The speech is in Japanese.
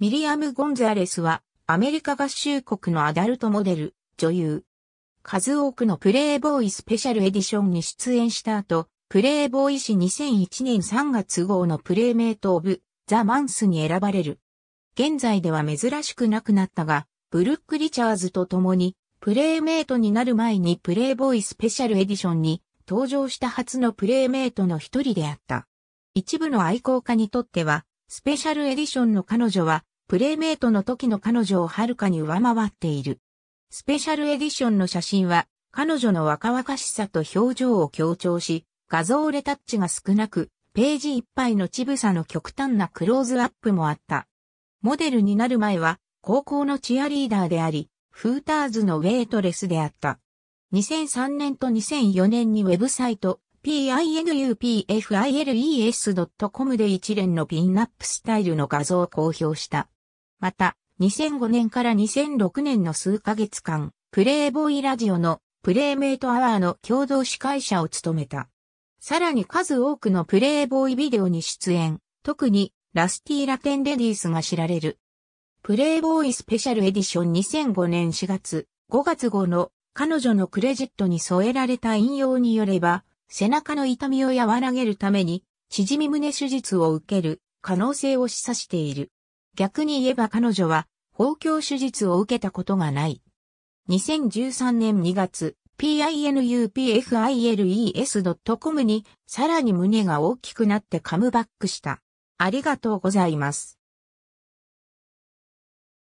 ミリアム・ゴンザレスは、アメリカ合衆国のアダルトモデル、女優。数多くのプレイボーイスペシャルエディションに出演した後、プレイボーイ誌2001年3月号のプレイメイト・オブ・ザ・マンスに選ばれる。現在では珍しくなくなったが、ブルック・リチャーズと共に、プレイメイトになる前にプレイボーイスペシャルエディションに登場した初のプレイメイトの一人であった。一部の愛好家にとっては、スペシャルエディションの彼女は、プレイメイトの時の彼女をはるかに上回っている。スペシャルエディションの写真は、彼女の若々しさと表情を強調し、画像レタッチが少なく、ページいっぱいのちぶさの極端なクローズアップもあった。モデルになる前は、高校のチアリーダーであり、フーターズのウェイトレスであった。2003年と2004年にウェブサイト pinupfiles.com で一連のピンナップスタイルの画像を公表した。また、2005年から2006年の数ヶ月間、プレイボーイラジオのプレイメイトアワーの共同司会者を務めた。さらに数多くのプレイボーイビデオに出演、特にラスティーラテンレディースが知られる。プレイボーイスペシャルエディション2005年4月、5月号の彼女のクレジットに添えられた引用によれば、背中の痛みを和らげるために、縮み胸手術を受ける可能性を示唆している。逆に言えば彼女は、包教手術を受けたことがない。2013年2月、pinupfiles.com にさらに胸が大きくなってカムバックした。ありがとうございます。